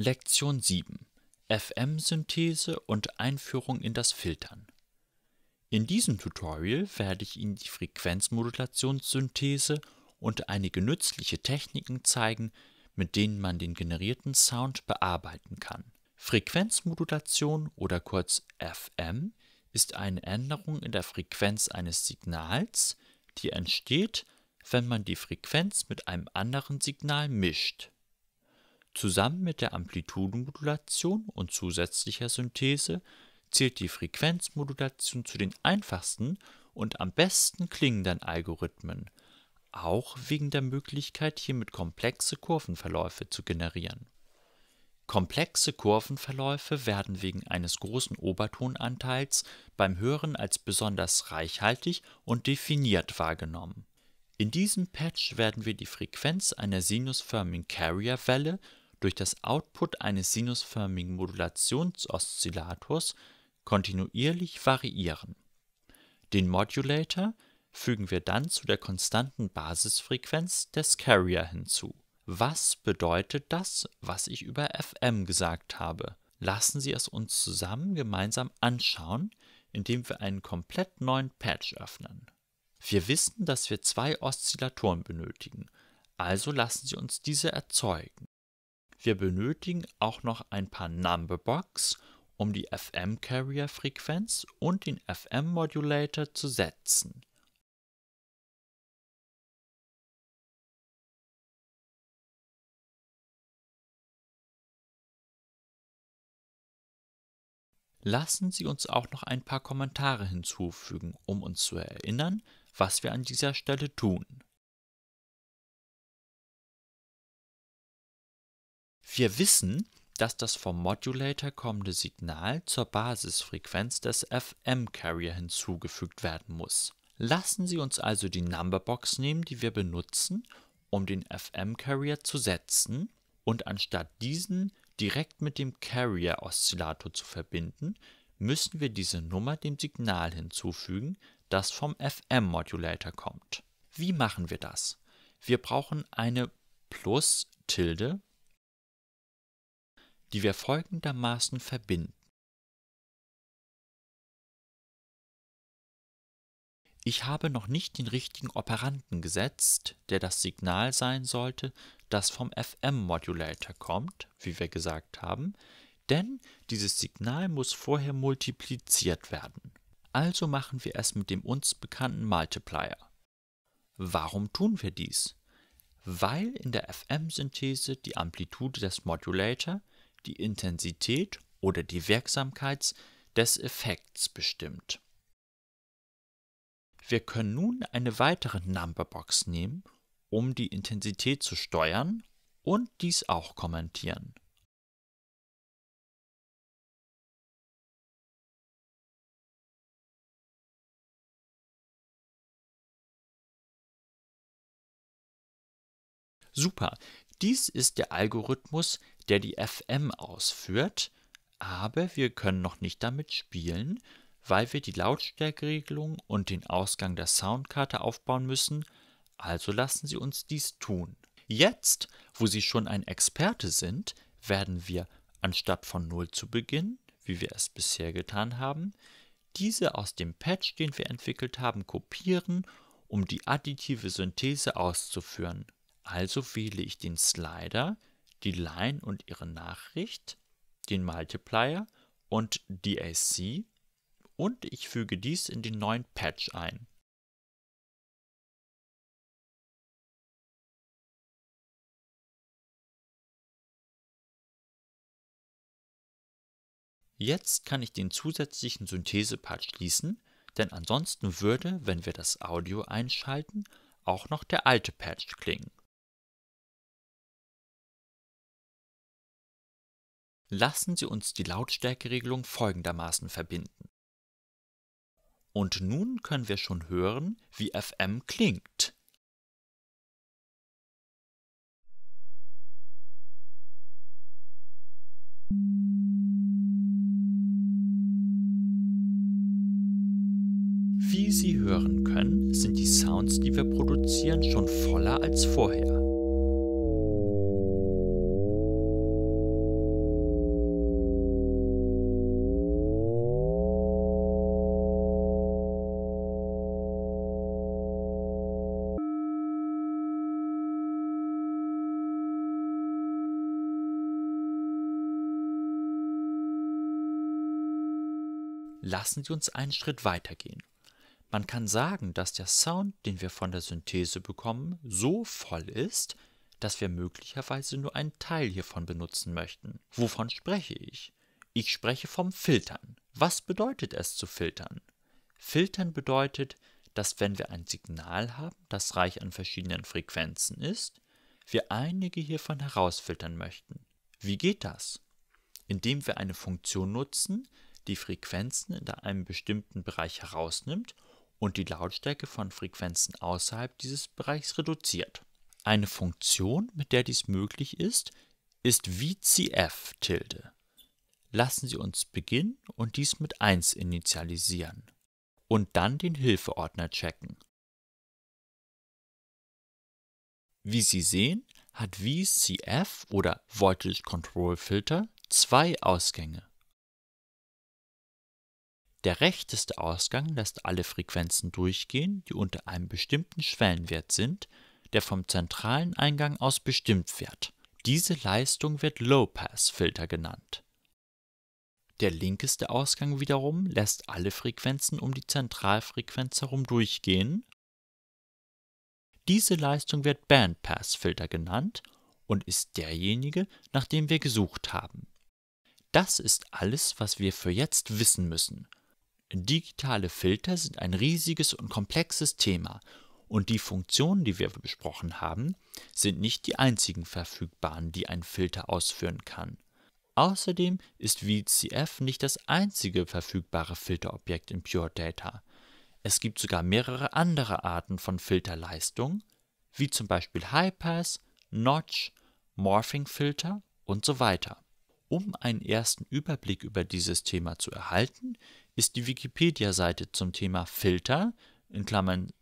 Lektion 7 FM-Synthese und Einführung in das Filtern In diesem Tutorial werde ich Ihnen die Frequenzmodulationssynthese und einige nützliche Techniken zeigen, mit denen man den generierten Sound bearbeiten kann. Frequenzmodulation oder kurz FM ist eine Änderung in der Frequenz eines Signals, die entsteht, wenn man die Frequenz mit einem anderen Signal mischt Zusammen mit der Amplitudenmodulation und zusätzlicher Synthese zählt die Frequenzmodulation zu den einfachsten und am besten klingenden Algorithmen, auch wegen der Möglichkeit, hiermit komplexe Kurvenverläufe zu generieren. Komplexe Kurvenverläufe werden wegen eines großen Obertonanteils beim Hören als besonders reichhaltig und definiert wahrgenommen. In diesem Patch werden wir die Frequenz einer sinusförmigen Carrierwelle durch das Output eines sinusförmigen Modulationsoszillators kontinuierlich variieren. Den Modulator fügen wir dann zu der konstanten Basisfrequenz des Carrier hinzu. Was bedeutet das, was ich über FM gesagt habe? Lassen Sie es uns zusammen gemeinsam anschauen, indem wir einen komplett neuen Patch öffnen. Wir wissen, dass wir zwei Oszillatoren benötigen, also lassen Sie uns diese erzeugen. Wir benötigen auch noch ein paar Numberbox, um die FM-Carrier-Frequenz und den FM-Modulator zu setzen. Lassen Sie uns auch noch ein paar Kommentare hinzufügen, um uns zu erinnern, was wir an dieser Stelle tun. Wir wissen, dass das vom Modulator kommende Signal zur Basisfrequenz des FM-Carrier hinzugefügt werden muss. Lassen Sie uns also die Numberbox nehmen, die wir benutzen, um den FM-Carrier zu setzen und anstatt diesen direkt mit dem Carrier-Oszillator zu verbinden, müssen wir diese Nummer dem Signal hinzufügen, das vom FM-Modulator kommt. Wie machen wir das? Wir brauchen eine Plus-Tilde die wir folgendermaßen verbinden. Ich habe noch nicht den richtigen Operanten gesetzt, der das Signal sein sollte, das vom FM-Modulator kommt, wie wir gesagt haben, denn dieses Signal muss vorher multipliziert werden. Also machen wir es mit dem uns bekannten Multiplier. Warum tun wir dies? Weil in der FM-Synthese die Amplitude des Modulator die Intensität oder die Wirksamkeit des Effekts bestimmt. Wir können nun eine weitere Numberbox nehmen, um die Intensität zu steuern und dies auch kommentieren. Super, dies ist der Algorithmus, der die FM ausführt, aber wir können noch nicht damit spielen, weil wir die Lautstärkeregelung und den Ausgang der Soundkarte aufbauen müssen, also lassen Sie uns dies tun. Jetzt, wo Sie schon ein Experte sind, werden wir, anstatt von 0 zu beginnen, wie wir es bisher getan haben, diese aus dem Patch, den wir entwickelt haben, kopieren, um die additive Synthese auszuführen. Also wähle ich den Slider, die Line und ihre Nachricht, den Multiplier und DAC und ich füge dies in den neuen Patch ein. Jetzt kann ich den zusätzlichen Synthesepart schließen, denn ansonsten würde, wenn wir das Audio einschalten, auch noch der alte Patch klingen. lassen Sie uns die Lautstärkeregelung folgendermaßen verbinden. Und nun können wir schon hören, wie FM klingt. Wie Sie hören können, sind die Sounds, die wir produzieren, schon voller als vorher. lassen Sie uns einen Schritt weitergehen. Man kann sagen, dass der Sound, den wir von der Synthese bekommen, so voll ist, dass wir möglicherweise nur einen Teil hiervon benutzen möchten. Wovon spreche ich? Ich spreche vom Filtern. Was bedeutet es zu filtern? Filtern bedeutet, dass wenn wir ein Signal haben, das reich an verschiedenen Frequenzen ist, wir einige hiervon herausfiltern möchten. Wie geht das? Indem wir eine Funktion nutzen, die Frequenzen in einem bestimmten Bereich herausnimmt und die Lautstärke von Frequenzen außerhalb dieses Bereichs reduziert. Eine Funktion, mit der dies möglich ist, ist VCF tilde. Lassen Sie uns beginnen und dies mit 1 initialisieren und dann den Hilfeordner checken. Wie Sie sehen, hat VCF oder Voltage Control Filter zwei Ausgänge. Der rechteste Ausgang lässt alle Frequenzen durchgehen, die unter einem bestimmten Schwellenwert sind, der vom zentralen Eingang aus bestimmt wird. Diese Leistung wird Low-Pass-Filter genannt. Der linkeste Ausgang wiederum lässt alle Frequenzen um die Zentralfrequenz herum durchgehen. Diese Leistung wird Bandpass-Filter genannt und ist derjenige, nach dem wir gesucht haben. Das ist alles, was wir für jetzt wissen müssen. Digitale Filter sind ein riesiges und komplexes Thema und die Funktionen, die wir besprochen haben, sind nicht die einzigen verfügbaren, die ein Filter ausführen kann. Außerdem ist VCF nicht das einzige verfügbare Filterobjekt in Pure Data. Es gibt sogar mehrere andere Arten von Filterleistung, wie zum Beispiel Highpass, Notch, Morphing-Filter und so weiter. Um einen ersten Überblick über dieses Thema zu erhalten, ist die Wikipedia-Seite zum Thema Filter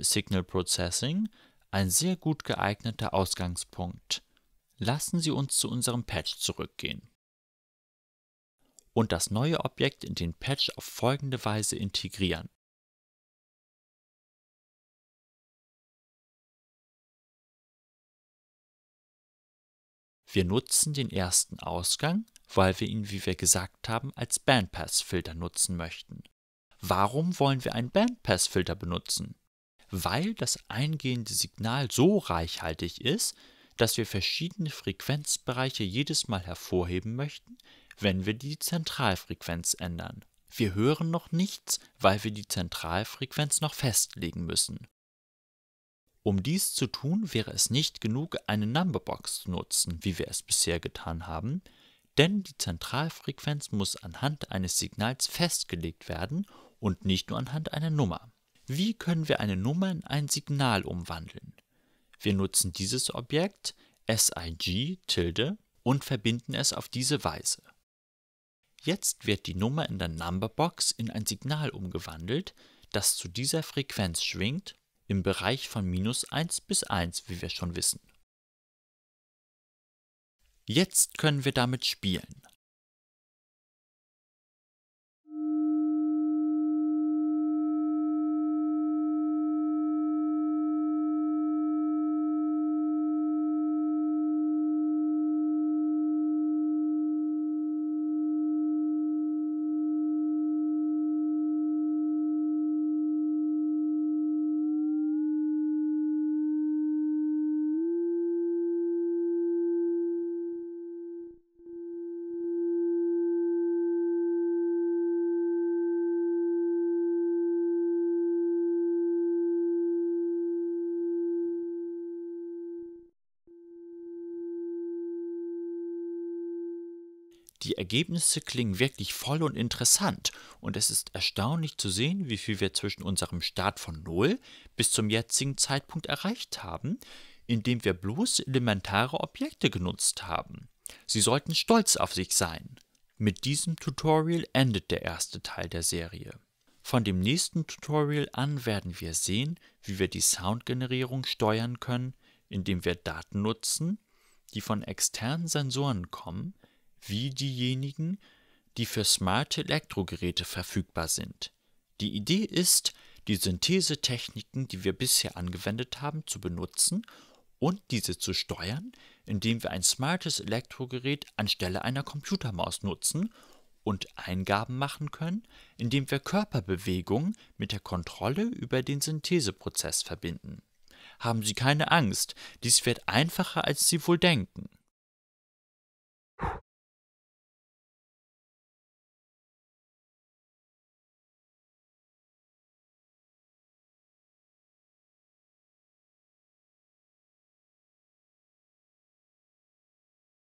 (Signal Processing) ein sehr gut geeigneter Ausgangspunkt. Lassen Sie uns zu unserem Patch zurückgehen und das neue Objekt in den Patch auf folgende Weise integrieren Wir nutzen den ersten Ausgang weil wir ihn, wie wir gesagt haben, als Bandpass-Filter nutzen möchten. Warum wollen wir einen Bandpass-Filter benutzen? Weil das eingehende Signal so reichhaltig ist, dass wir verschiedene Frequenzbereiche jedes Mal hervorheben möchten, wenn wir die Zentralfrequenz ändern. Wir hören noch nichts, weil wir die Zentralfrequenz noch festlegen müssen. Um dies zu tun, wäre es nicht genug, eine Numberbox zu nutzen, wie wir es bisher getan haben, denn die Zentralfrequenz muss anhand eines Signals festgelegt werden und nicht nur anhand einer Nummer. Wie können wir eine Nummer in ein Signal umwandeln? Wir nutzen dieses Objekt SIG Tilde und verbinden es auf diese Weise. Jetzt wird die Nummer in der Numberbox in ein Signal umgewandelt, das zu dieser Frequenz schwingt, im Bereich von minus 1 bis 1, wie wir schon wissen. Jetzt können wir damit spielen. Die Ergebnisse klingen wirklich voll und interessant und es ist erstaunlich zu sehen, wie viel wir zwischen unserem Start von Null bis zum jetzigen Zeitpunkt erreicht haben, indem wir bloß elementare Objekte genutzt haben. Sie sollten stolz auf sich sein. Mit diesem Tutorial endet der erste Teil der Serie. Von dem nächsten Tutorial an werden wir sehen, wie wir die Soundgenerierung steuern können, indem wir Daten nutzen, die von externen Sensoren kommen, wie diejenigen, die für smarte Elektrogeräte verfügbar sind. Die Idee ist, die Synthesetechniken, die wir bisher angewendet haben, zu benutzen und diese zu steuern, indem wir ein smartes Elektrogerät anstelle einer Computermaus nutzen und Eingaben machen können, indem wir Körperbewegungen mit der Kontrolle über den Syntheseprozess verbinden. Haben Sie keine Angst, dies wird einfacher, als Sie wohl denken.